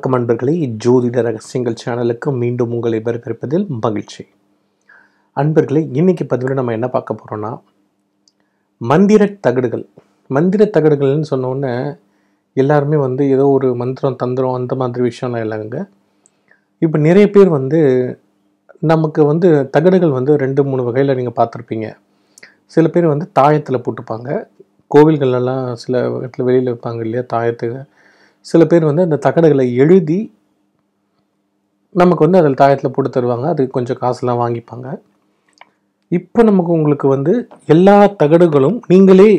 வணக்கம் அன்பர்களே ஜோதிட ரகசியங்கள் சேனலுக்கு மீண்டும் உங்களை வரவேற்பதில் மகிழ்ச்சி அன்பர்களே இன்னைக்கு பதிவில் நம்ம என்ன பார்க்க போகிறோன்னா மந்திர தகடுகள் மந்திர தகடுகள்னு சொன்னோன்னே எல்லாருமே வந்து ஏதோ ஒரு மந்திரம் தந்திரம் அந்த மாதிரி விஷயம்லாம் இல்லைங்க இப்போ நிறைய பேர் வந்து நமக்கு வந்து தகடுகள் வந்து ரெண்டு மூணு வகையில் நீங்கள் பார்த்துருப்பீங்க சில பேர் வந்து தாயத்தில் போட்டுப்பாங்க கோவில்கள்லாம் சில இடத்துல வெளியில் வைப்பாங்க இல்லையா தாயத்துக்கு சில பேர் வந்து அந்த தகடுகளை எழுதி நமக்கு வந்து அதில் தாயத்தில் போட்டு தருவாங்க அது கொஞ்சம் காசுலாம் வாங்கிப்பாங்க இப்போ நமக்கு உங்களுக்கு வந்து எல்லா தகடுகளும் நீங்களே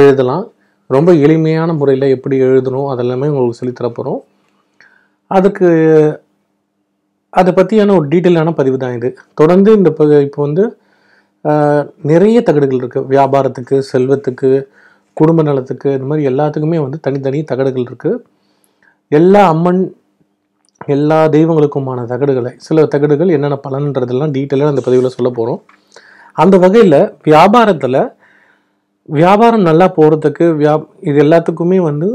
எழுதலாம் ரொம்ப எளிமையான முறையில் எப்படி எழுதணும் அதெல்லாமே உங்களுக்கு சொல்லித்தரப்போகிறோம் அதுக்கு அதை பற்றியான ஒரு டீட்டெயிலான பதிவு தான் இது தொடர்ந்து இந்த இப்போ வந்து நிறைய தகடுகள் இருக்குது வியாபாரத்துக்கு செல்வத்துக்கு குடும்ப நலத்துக்கு இந்த மாதிரி எல்லாத்துக்குமே வந்து தனித்தனி தகடுகள் இருக்குது எல்லா அம்மன் எல்லா தெய்வங்களுக்குமான தகடுகளை சில தகடுகள் என்னென்ன பலன்றதெல்லாம் டீட்டெயிலாக அந்த பதிவில் சொல்ல போகிறோம் அந்த வகையில் வியாபாரத்தில் வியாபாரம் நல்லா போகிறதுக்கு வியா இது எல்லாத்துக்குமே வந்து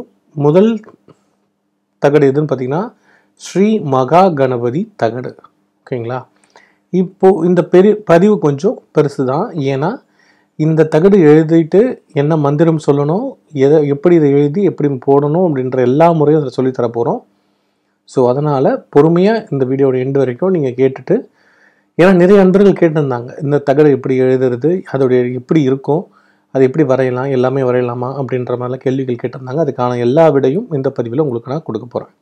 முதல் தகடு எதுன்னு பார்த்திங்கன்னா ஸ்ரீ மகா கணபதி தகடு ஓகேங்களா இப்போது இந்த பெரிய பதிவு கொஞ்சம் பெருசு தான் ஏன்னா இந்த தகடு எழுதிட்டு என்ன மந்திரம் சொல்லணும் எதை எப்படி இதை எழுதி எப்படி போடணும் அப்படின்ற எல்லா முறையும் அதில் சொல்லித்தர போகிறோம் ஸோ அதனால் பொறுமையாக இந்த வீடியோட எண்டு வரைக்கும் நீங்கள் கேட்டுட்டு ஏன்னா நிறைய நண்பர்கள் கேட்டிருந்தாங்க இந்த தகடு எப்படி எழுதுறது அதோடைய எப்படி இருக்கும் அது எப்படி வரையலாம் எல்லாமே வரையலாமா அப்படின்ற மாதிரிலாம் கேள்விகள் கேட்டிருந்தாங்க அதுக்கான எல்லா விடையும் இந்த பதிவில் உங்களுக்கு நான் கொடுக்க போகிறேன்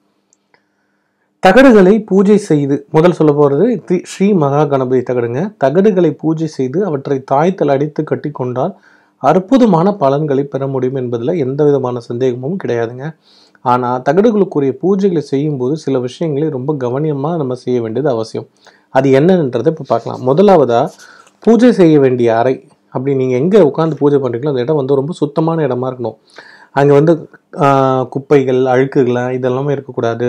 தகடுகளை பூஜை செய்து முதல் சொல்ல போகிறது ஸ்ரீ மகா கணபதி தகடுங்க தகடுகளை பூஜை செய்து அவற்றை தாய்த்தல் அடித்து கட்டி கொண்டால் அற்புதமான பலன்களை பெற முடியும் என்பதில் எந்த விதமான சந்தேகமும் கிடையாதுங்க ஆனால் தகடுகளுக்குரிய பூஜைகளை செய்யும்போது சில விஷயங்களை ரொம்ப கவனியமாக நம்ம செய்ய வேண்டியது அவசியம் அது என்னன்றதை இப்போ பார்க்கலாம் முதலாவதாக பூஜை செய்ய வேண்டிய அறை அப்படி நீங்கள் எங்கே உட்காந்து பூஜை பண்ணுறீங்களோ அந்த இடம் வந்து ரொம்ப சுத்தமான இடமா இருக்கணும் அங்கே வந்து குப்பைகள் அழுக்குகள் இதெல்லாமே இருக்கக்கூடாது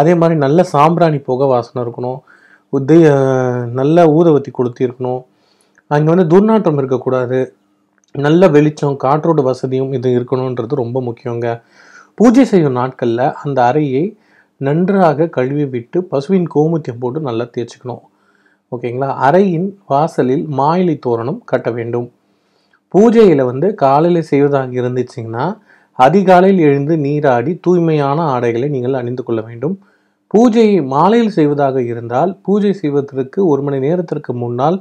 அதே மாதிரி நல்ல சாம்பிராணி புகை வாசனை இருக்கணும் உதய நல்ல ஊதவத்தி கொளுத்தி இருக்கணும் அங்கே வந்து துர்நாற்றம் இருக்கக்கூடாது நல்ல வெளிச்சம் காற்றோடு வசதியும் இது இருக்கணுன்றது ரொம்ப முக்கியங்க பூஜை செய்யும் நாட்களில் அந்த அறையை நன்றாக கழுவி விட்டு பசுவின் கோமுத்தியம் போட்டு நல்லா தேய்ச்சிக்கணும் ஓகேங்களா அறையின் வாசலில் மாயிலை தோரணம் கட்ட வேண்டும் பூஜையில் வந்து காலையில் செய்வதாக இருந்துச்சிங்கன்னா அதிகாலையில் எழுந்து நீராடி தூய்மையான ஆடைகளை நீங்கள் அணிந்து கொள்ள வேண்டும் பூஜையை மாலையில் செய்வதாக இருந்தால் பூஜை செய்வதற்கு ஒரு மணி நேரத்திற்கு முன்னால்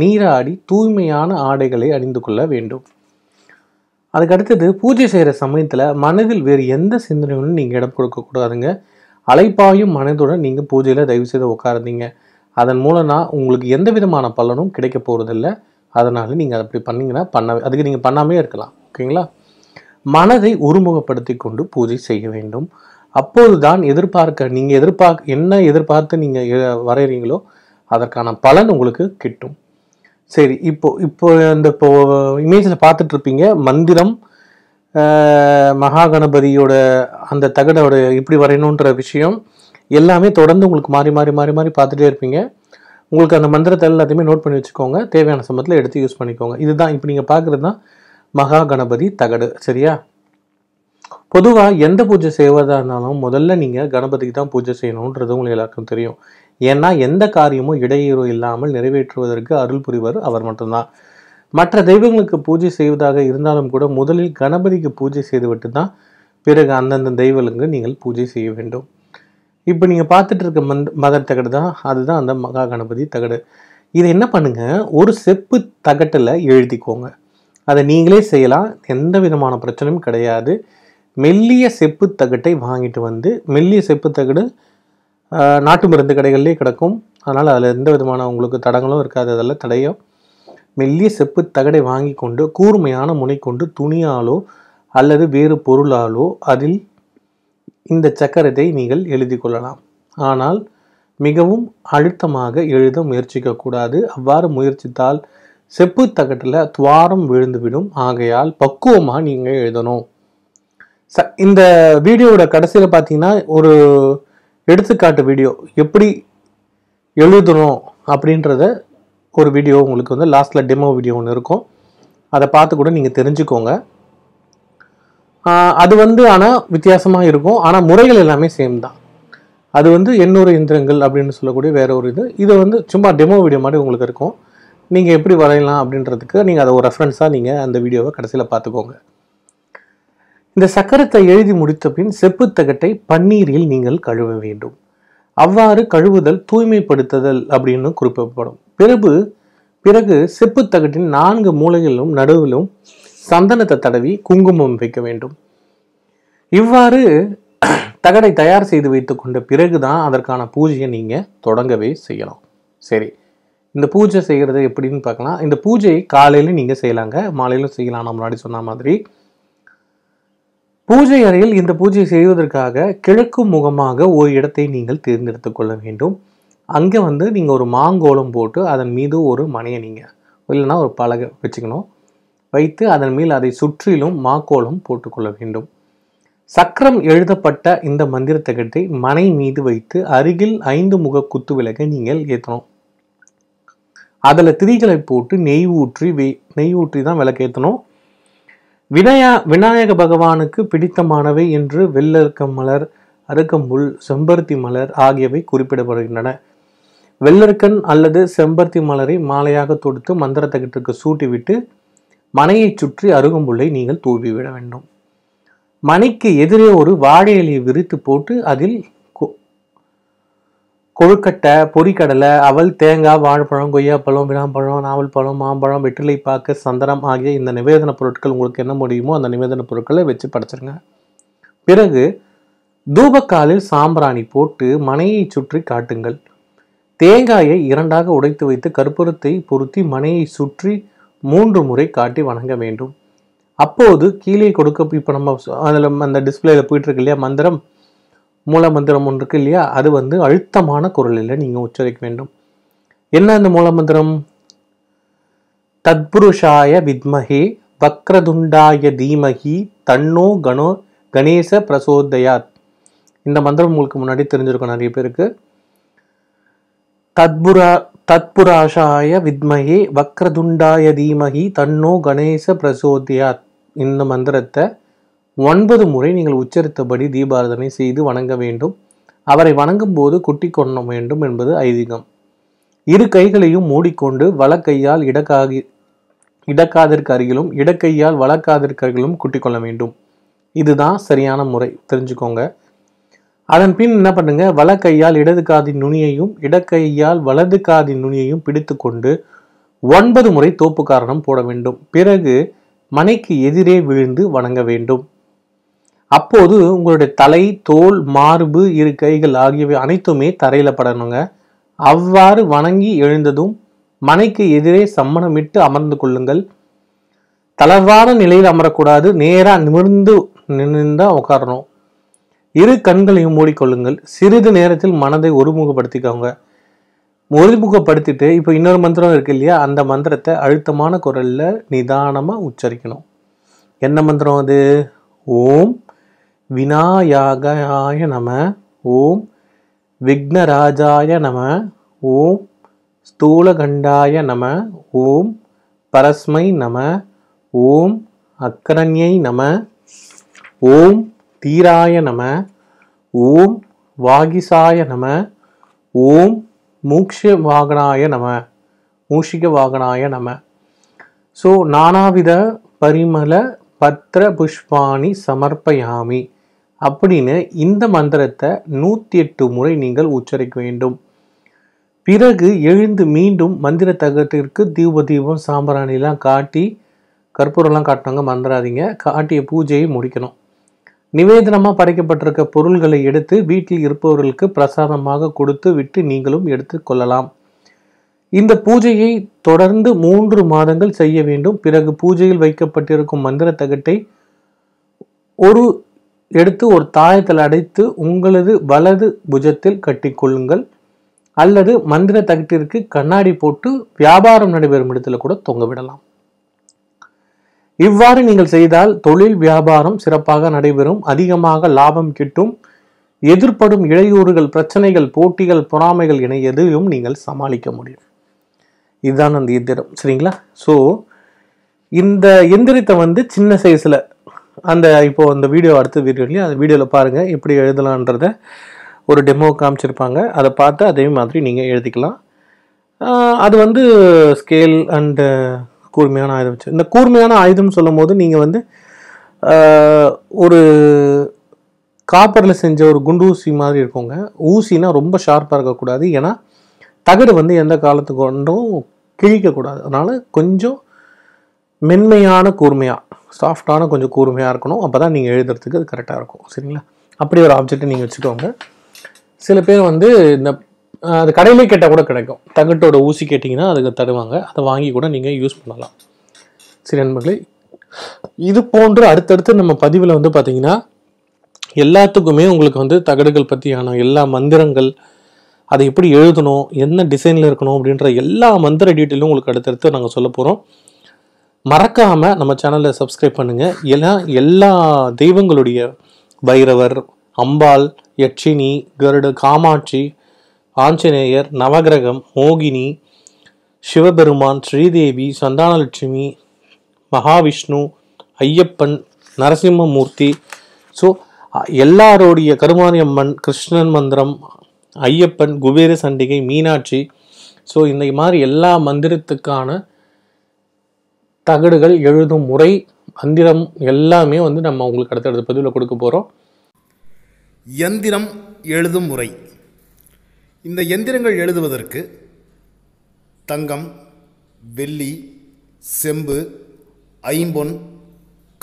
நீராடி தூய்மையான ஆடைகளை அணிந்து கொள்ள வேண்டும் அதுக்கு அடுத்தது பூஜை செய்கிற சமயத்தில் மனதில் வேறு எந்த சிந்தனைகளும் நீங்கள் இடம் கொடுக்கக்கூடாதுங்க அலைப்பாயும் மனதுடன் நீங்கள் பூஜையில் தயவு செய்து உட்காருந்தீங்க அதன் மூலம்னா உங்களுக்கு எந்த விதமான பலனும் கிடைக்க போகிறதில்ல அதனால் நீங்கள் அப்படி பண்ணிங்கன்னா பண்ண அதுக்கு நீங்கள் பண்ணாமே இருக்கலாம் ஓகேங்களா மனதை ஒருமுகப்படுத்தி கொண்டு பூஜை செய்ய வேண்டும் அப்போதுதான் எதிர்பார்க்க நீங்கள் எதிர்பார்க்க என்ன எதிர்பார்த்து நீங்கள் வரைகிறீங்களோ அதற்கான பலன் உங்களுக்கு கிட்டும் சரி இப்போ இப்போ இந்த இப்போ இமேஜில் பார்த்துட்ருப்பீங்க மந்திரம் மகாகணபதியோட அந்த தகடோட இப்படி வரையணுன்ற விஷயம் எல்லாமே தொடர்ந்து உங்களுக்கு மாறி மாறி மாறி மாறி பார்த்துட்டே இருப்பீங்க உங்களுக்கு அந்த மந்திரத்தை எல்லாத்தையுமே நோட் பண்ணி வச்சுக்கோங்க தேவையான சமயத்தில் எடுத்து யூஸ் பண்ணிக்கோங்க இதுதான் இப்போ நீங்கள் பார்க்குறது தான் மகா கணபதி தகடு சரியா பொதுவாக எந்த பூஜை செய்வதாக இருந்தாலும் முதல்ல நீங்கள் கணபதிக்கு தான் பூஜை செய்யணுன்றது உங்களுக்கு எல்லாருக்கும் தெரியும் ஏன்னா எந்த காரியமும் இடையூறு இல்லாமல் நிறைவேற்றுவதற்கு அருள் புரிவர் அவர் மட்டும்தான் மற்ற தெய்வங்களுக்கு பூஜை செய்வதாக இருந்தாலும் கூட முதலில் கணபதிக்கு பூஜை செய்துவிட்டு தான் பிறகு அந்தந்த தெய்வங்களுக்கு நீங்கள் பூஜை செய்ய வேண்டும் இப்போ நீங்கள் பார்த்துட்டு இருக்க மந்த் மதர் தகடு தான் அதுதான் அந்த மகா கணபதி தகடு இதை என்ன பண்ணுங்கள் ஒரு செப்பு தகட்டில் எழுதிக்கோங்க அதை நீங்களே செய்யலாம் எந்த விதமான பிரச்சனையும் கிடையாது மெல்லிய செப்பு தகட்டை வாங்கிட்டு வந்து மெல்லிய செப்பு தகடு நாட்டு மருந்து கடைகள்லேயே கிடக்கும் அதனால் அதில் எந்த விதமான உங்களுக்கு தடங்களும் இருக்காது அதெல்லாம் தடையும் மெல்லிய செப்பு தகடை வாங்கி கொண்டு கூர்மையான முனை கொண்டு துணியாலோ அல்லது வேறு பொருளாலோ அதில் இந்த சக்கரத்தை நீங்கள் எழுதி கொள்ளலாம் ஆனால் மிகவும் அழுத்தமாக எழுத முயற்சிக்கக்கூடாது அவ்வாறு முயற்சித்தால் செப்பு தகட்டில் துவாரம் விழுந்துவிடும் ஆகையால் பக்குவமாக நீங்கள் எழுதணும் ச இந்த வீடியோவோட கடைசியில் பார்த்தீங்கன்னா ஒரு எடுத்துக்காட்டு வீடியோ எப்படி எழுதணும் அப்படின்றத ஒரு வீடியோ உங்களுக்கு வந்து லாஸ்ட்டில் டெமோ வீடியோ ஒன்று இருக்கும் அதை பார்த்து கூட நீங்கள் தெரிஞ்சுக்கோங்க அது வந்து ஆனால் வித்தியாசமாக இருக்கும் ஆனால் முறைகள் எல்லாமே சேம் தான் அது வந்து எண்ணூறு இயந்திரங்கள் அப்படின்னு சொல்லக்கூடிய வேற ஒரு இது இது வந்து சும்மா டெமோ வீடியோ மாதிரி உங்களுக்கு இருக்கும் நீங்கள் எப்படி வரையலாம் அப்படின்றதுக்கு நீங்கள் அதை ஒரு ரெஃபரன்ஸாக நீங்கள் அந்த வீடியோவை கடைசியில் பார்த்துக்கோங்க இந்த சக்கரத்தை எழுதி முடித்த பின் செப்புத்தகட்டை பன்னீரில் நீங்கள் கழுவ வேண்டும் அவ்வாறு கழுவுதல் தூய்மைப்படுத்துதல் அப்படின்னு குறிப்பிடப்படும் பிறகு பிறகு செப்புத்தகட்டின் நான்கு மூலைகளிலும் நடுவிலும் சந்தனத்தை தடவி குங்குமம் வைக்க வேண்டும் இவ்வாறு தகடை தயார் செய்து வைத்து கொண்ட பிறகுதான் அதற்கான பூஜையை நீங்கள் தொடங்கவே செய்யலாம் சரி இந்த பூஜை செய்கிறது எப்படின்னு பார்க்கலாம் இந்த பூஜையை காலையிலும் நீங்கள் செய்யலாங்க மாலையிலும் செய்யலாம் நான் முன்னாடி சொன்ன மாதிரி பூஜை அறையில் இந்த பூஜையை செய்வதற்காக கிழக்கு முகமாக ஒரு இடத்தை நீங்கள் தேர்ந்தெடுத்து கொள்ள வேண்டும் அங்கே வந்து நீங்கள் ஒரு மாங்கோலம் போட்டு அதன் மீது ஒரு மனையை நீங்கள் இல்லைன்னா ஒரு பலகை வச்சுக்கணும் வைத்து அதன் மேல் அதை சுற்றிலும் மாங்கோலம் போட்டுக்கொள்ள வேண்டும் சக்கரம் எழுதப்பட்ட இந்த மந்திர தகட்டை மனை மீது வைத்து அருகில் ஐந்து முக குத்து விளக்கை நீங்கள் ஏற்றணும் அதில் திரிகளை போட்டு நெய் ஊற்றி நெய் ஊற்றி தான் விளக்கேற்றணும் விநாயா விநாயக பகவானுக்கு பிடித்தமானவை என்று வெள்ளருக்க மலர் அருக்கம்புல் செம்பருத்தி மலர் ஆகியவை குறிப்பிடப்படுகின்றன வெள்ளற்கண் அல்லது செம்பருத்தி மலரை மாலையாக தொடுத்து மந்திரத்தகட்டிற்கு சூட்டிவிட்டு மனையை சுற்றி அருகம்புல்லை நீங்கள் தூவி விட வேண்டும் மனைக்கு எதிரே ஒரு வாழை இலையை விரித்து போட்டு அதில் கொழுக்கட்டை பொறிக்கடலை அவள் தேங்காய் வாழைப்பழம் கொய்யாப்பழம் வினாம்பழம் நாவல் பழம் மாம்பழம் வெற்றிலை பாக்கு சந்தனம் ஆகிய இந்த நிவேதன பொருட்கள் உங்களுக்கு என்ன முடியுமோ அந்த நிவேதன பொருட்களை வச்சு படைச்சிருங்க பிறகு தூபக்காலில் சாம்பிராணி போட்டு மனையை சுற்றி காட்டுங்கள் தேங்காயை இரண்டாக உடைத்து வைத்து கற்பூரத்தை பொருத்தி மனையை சுற்றி மூன்று முறை காட்டி வணங்க வேண்டும் அப்போது கீழே கொடுக்க இப்போ நம்ம அதில் அந்த டிஸ்பிளேல போயிட்டு இருக்கு இல்லையா மந்திரம் மூலமந்திரம் ஒன்று இருக்குது இல்லையா அது வந்து அழுத்தமான குரலில் நீங்கள் உச்சரிக்க வேண்டும் என்ன அந்த மூலமந்திரம் தத்புருஷாய வித்மகே வக்ரதுண்டாய தீமகி தன்னோ கணோ கணேச பிரசோதயாத் இந்த மந்திரம் உங்களுக்கு முன்னாடி தெரிஞ்சிருக்கும் நிறைய பேருக்கு தத்புரா தத்புராஷாய வித்மகே வக்ரதுண்டாய தீமகி தன்னோ கணேச பிரசோதயாத் இந்த மந்திரத்தை ஒன்பது முறை நீங்கள் உச்சரித்தபடி தீபாரதனை செய்து வணங்க வேண்டும் அவரை வணங்கும் போது குட்டி கொண்ண வேண்டும் என்பது ஐதீகம் இரு கைகளையும் மூடிக்கொண்டு வழக்கையால் இடக்காகி இடக்காதற்கு அருகிலும் இடக்கையால் வழக்காதற்கு அருகிலும் குட்டி கொள்ள வேண்டும் இதுதான் சரியான முறை தெரிஞ்சுக்கோங்க அதன் பின் என்ன பண்ணுங்க வலக்கையால் இடது காதி நுனியையும் இடக்கையால் வலது காதி நுனியையும் பிடித்துக்கொண்டு ஒன்பது முறை தோப்பு காரணம் போட வேண்டும் பிறகு மனைக்கு எதிரே விழுந்து வணங்க வேண்டும் அப்போது உங்களுடைய தலை தோல் மார்பு இரு கைகள் ஆகியவை அனைத்துமே தரையில படணுங்க அவ்வாறு வணங்கி எழுந்ததும் மனைக்கு எதிரே சம்மணமிட்டு அமர்ந்து கொள்ளுங்கள் தளர்வான நிலையில் அமரக்கூடாது நேராக நிமிர்ந்து நின்று உட்காரணும் இரு கண்களையும் மூடிக்கொள்ளுங்கள் சிறிது நேரத்தில் மனதை ஒருமுகப்படுத்திக்கோங்க ஒருமுகப்படுத்திட்டு இப்போ இன்னொரு மந்திரம் இருக்கு இல்லையா அந்த மந்திரத்தை அழுத்தமான குரலில் நிதானமாக உச்சரிக்கணும் என்ன மந்திரம் அது ஓம் விநாயகாய நம ஓம் விக்னராஜாய நம ஓம் ஸ்தூலகண்டாய நம ஓம் பரஸ்மை நம ஓம் அக்கரண்யை நம ஓம் தீராய நம ஓம் வாகிசாய நம ஓம் மூக்ஷ வாகனாய நம மூஷிக வாகனாய நம ஸோ நானாவித பரிமள பத்திர புஷ்பாணி சமர்ப்பயாமி அப்படின்னு இந்த மந்திரத்தை நூற்றி எட்டு முறை நீங்கள் உச்சரிக்க வேண்டும் பிறகு எழுந்து மீண்டும் மந்திர தகத்திற்கு தீப தீபம் சாம்பிராணிலாம் காட்டி கற்பூரம்லாம் காட்டினாங்க மந்திராதீங்க காட்டிய பூஜையை முடிக்கணும் நிவேதனமாக படைக்கப்பட்டிருக்க பொருள்களை எடுத்து வீட்டில் இருப்பவர்களுக்கு பிரசாதமாக கொடுத்து விட்டு நீங்களும் எடுத்து கொள்ளலாம் இந்த பூஜையை தொடர்ந்து மூன்று மாதங்கள் செய்ய வேண்டும் பிறகு பூஜையில் வைக்கப்பட்டிருக்கும் மந்திர தகட்டை ஒரு எடுத்து ஒரு தாயத்தில் அடைத்து உங்களது வலது புஜத்தில் கட்டிக்கொள்ளுங்கள் அல்லது மந்திர தகட்டிற்கு கண்ணாடி போட்டு வியாபாரம் நடைபெறும் இடத்துல கூட தொங்கவிடலாம் இவ்வாறு நீங்கள் செய்தால் தொழில் வியாபாரம் சிறப்பாக நடைபெறும் அதிகமாக லாபம் கிட்டும் எதிர்ப்படும் இடையூறுகள் பிரச்சனைகள் போட்டிகள் பொறாமைகள் என எதையும் நீங்கள் சமாளிக்க முடியும் இதுதான் அந்த எந்திரம் சரிங்களா ஸோ இந்த எந்திரத்தை வந்து சின்ன சைஸில் அந்த இப்போது அந்த வீடியோ அடுத்த வீடியோலையும் அந்த வீடியோவில் பாருங்கள் எப்படி எழுதலான்றத ஒரு டெமோ காமிச்சிருப்பாங்க அதை பார்த்து அதே மாதிரி நீங்கள் எழுதிக்கலாம் அது வந்து ஸ்கேல் அண்டு கூர்மையான ஆயுதம் இந்த கூர்மையான ஆயுதம்னு சொல்லும் போது நீங்கள் வந்து ஒரு காப்பரில் செஞ்ச ஒரு குண்டு ஊசி மாதிரி இருக்குங்க ஊசினா ரொம்ப ஷார்ப்பாக இருக்கக்கூடாது ஏன்னா தகடு வந்து எந்த காலத்துக்கு கொண்டும் கிழிக்கக்கூடாது அதனால் கொஞ்சம் மென்மையான கூர்மையாக சாஃப்டான கொஞ்சம் கூர்மையாக இருக்கணும் அப்போ தான் நீங்கள் எழுதுறதுக்கு அது கரெக்டாக இருக்கும் சரிங்களா அப்படி ஒரு ஆப்ஜெக்டை நீங்கள் வச்சுக்கோங்க சில பேர் வந்து இந்த அது கடையிலே கேட்டால் கூட கிடைக்கும் தங்கட்டோட ஊசி கேட்டிங்கன்னா அதுக்கு தருவாங்க அதை வாங்கி கூட நீங்கள் யூஸ் பண்ணலாம் சரி நண்பர்களே இது போன்ற அடுத்தடுத்து நம்ம பதிவில் வந்து பார்த்திங்கன்னா எல்லாத்துக்குமே உங்களுக்கு வந்து தகடுகள் பற்றியான எல்லா மந்திரங்கள் அதை எப்படி எழுதணும் என்ன டிசைனில் இருக்கணும் அப்படின்ற எல்லா மந்திர டீட்டெயிலும் உங்களுக்கு அடுத்தடுத்து நாங்கள் சொல்ல போகிறோம் மறக்காமல் நம்ம சேனலை சப்ஸ்கிரைப் பண்ணுங்கள் எல்லாம் எல்லா தெய்வங்களுடைய பைரவர் அம்பாள் யட்சினி கருடு காமாட்சி ஆஞ்சநேயர் நவகிரகம் மோகினி சிவபெருமான் ஸ்ரீதேவி சந்தானலட்சுமி மகாவிஷ்ணு ஐயப்பன் நரசிம்மமூர்த்தி ஸோ எல்லாரோடைய கருமானியம்மன் கிருஷ்ணன் மந்திரம் ஐயப்பன் குபேர சண்டிகை மீனாட்சி ஸோ இந்த மாதிரி எல்லா மந்திரத்துக்கான தகடுகள் எழுதும் முறை மந்திரம் எல்லாமே வந்து நம்ம உங்களுக்கு அடுத்தடுத்த பதிவில் கொடுக்க போகிறோம் எந்திரம் எழுதும் முறை இந்த எந்திரங்கள் எழுதுவதற்கு தங்கம் வெள்ளி செம்பு ஐம்பொன்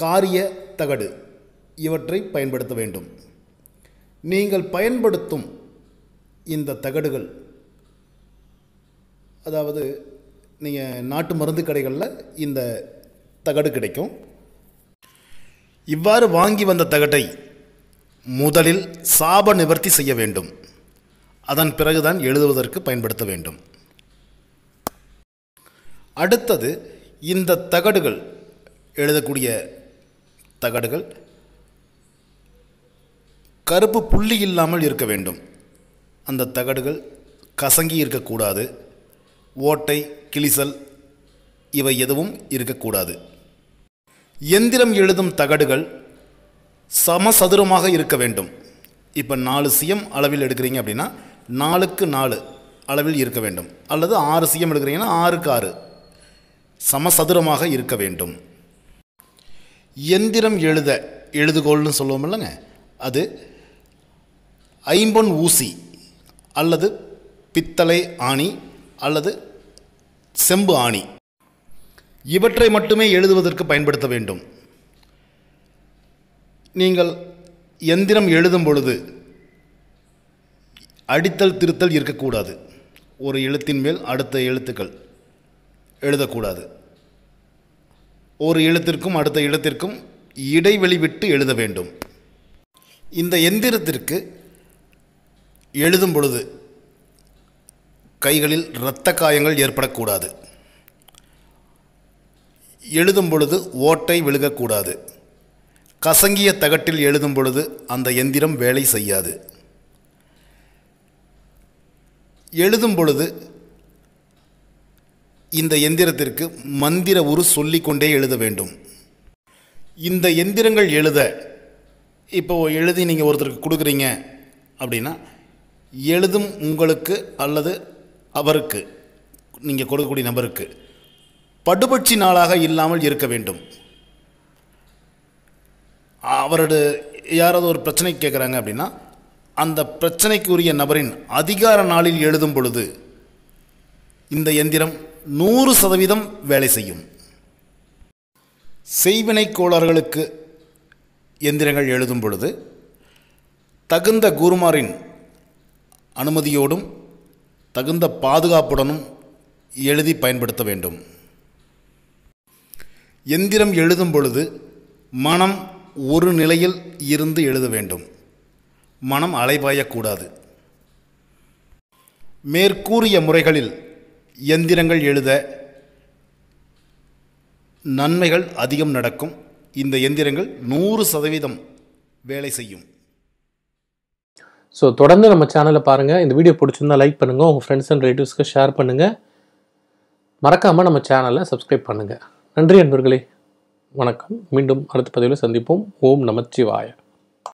காரிய தகடு இவற்றை பயன்படுத்த வேண்டும் நீங்கள் பயன்படுத்தும் இந்த தகடுகள் அதாவது நீங்கள் நாட்டு மருந்து கடைகளில் இந்த தகடு கிடைக்கும் இவ்வாறு வாங்கி வந்த தகட்டை முதலில் சாப நிவர்த்தி செய்ய வேண்டும் அதன் பிறகுதான் எழுதுவதற்கு பயன்படுத்த வேண்டும் அடுத்தது இந்த தகடுகள் எழுதக்கூடிய தகடுகள் கருப்பு புள்ளி இல்லாமல் இருக்க வேண்டும் அந்த தகடுகள் கசங்கி இருக்கக்கூடாது ஓட்டை கிளிசல் இவை எதுவும் இருக்கக்கூடாது எந்திரம் எழுதும் தகடுகள் சமசதுரமாக இருக்க வேண்டும் இப்போ நாலு சிஎம் அளவில் எடுக்கிறீங்க அப்படின்னா நாலுக்கு நாலு அளவில் இருக்க வேண்டும் அல்லது ஆறு சிஎம் எடுக்கிறீங்கன்னா ஆறுக்கு ஆறு சமசதுரமாக இருக்க வேண்டும் எந்திரம் எழுத எழுதுகோல்னு சொல்லுவோம் இல்லைங்க அது ஐம்பொன் ஊசி அல்லது பித்தளை ஆணி அல்லது செம்பு ஆணி இவற்றை மட்டுமே எழுதுவதற்கு பயன்படுத்த வேண்டும் நீங்கள் எந்திரம் எழுதும் பொழுது அடித்தல் திருத்தல் இருக்கக்கூடாது ஒரு எழுத்தின் மேல் அடுத்த எழுத்துக்கள் எழுதக்கூடாது ஒரு எழுத்திற்கும் அடுத்த எழுத்திற்கும் இடைவெளி விட்டு எழுத வேண்டும் இந்த எந்திரத்திற்கு எழுதும் பொழுது கைகளில் இரத்த காயங்கள் ஏற்படக்கூடாது எழுதும் பொழுது ஓட்டை விழுகக்கூடாது கசங்கிய தகட்டில் எழுதும் பொழுது அந்த எந்திரம் வேலை செய்யாது எழுதும் பொழுது இந்த எந்திரத்திற்கு மந்திர உரு சொல்லிக்கொண்டே எழுத வேண்டும் இந்த எந்திரங்கள் எழுத இப்போது எழுதி நீங்கள் ஒருத்தருக்கு கொடுக்குறீங்க அப்படின்னா எழுதும் உங்களுக்கு அல்லது அவருக்கு நீங்கள் கொடுக்கக்கூடிய நபருக்கு படுபட்சி நாளாக இல்லாமல் இருக்க வேண்டும் அவரோட யாராவது ஒரு பிரச்சனை கேட்குறாங்க அப்படின்னா அந்த பிரச்சனைக்குரிய நபரின் அதிகார நாளில் எழுதும் பொழுது இந்த எந்திரம் நூறு சதவீதம் வேலை செய்யும் செய்வினை கோளாறுகளுக்கு எந்திரங்கள் எழுதும் பொழுது தகுந்த குருமாரின் அனுமதியோடும் தகுந்த பாதுகாப்புடனும் எழுதி பயன்படுத்த வேண்டும் எந்திரம் எழுதும் பொழுது மனம் ஒரு நிலையில் இருந்து எழுத வேண்டும் மனம் அலைபாயக்கூடாது மேற்கூறிய முறைகளில் எந்திரங்கள் எழுத நன்மைகள் அதிகம் நடக்கும் இந்த எந்திரங்கள் நூறு சதவீதம் வேலை செய்யும் ஸோ தொடர்ந்து நம்ம சேனலை பாருங்கள் இந்த வீடியோ பிடிச்சிருந்தா லைக் பண்ணுங்கள் உங்கள் ஃப்ரெண்ட்ஸ் அண்ட் ரிலேட்டிவ்ஸ்க்கு ஷேர் பண்ணுங்கள் மறக்காமல் நம்ம சேனலை சப்ஸ்கிரைப் பண்ணுங்கள் நன்றி அன்பர்களே வணக்கம் மீண்டும் அடுத்த பதிவில் சந்திப்போம் ஓம் நமச்சிவாயா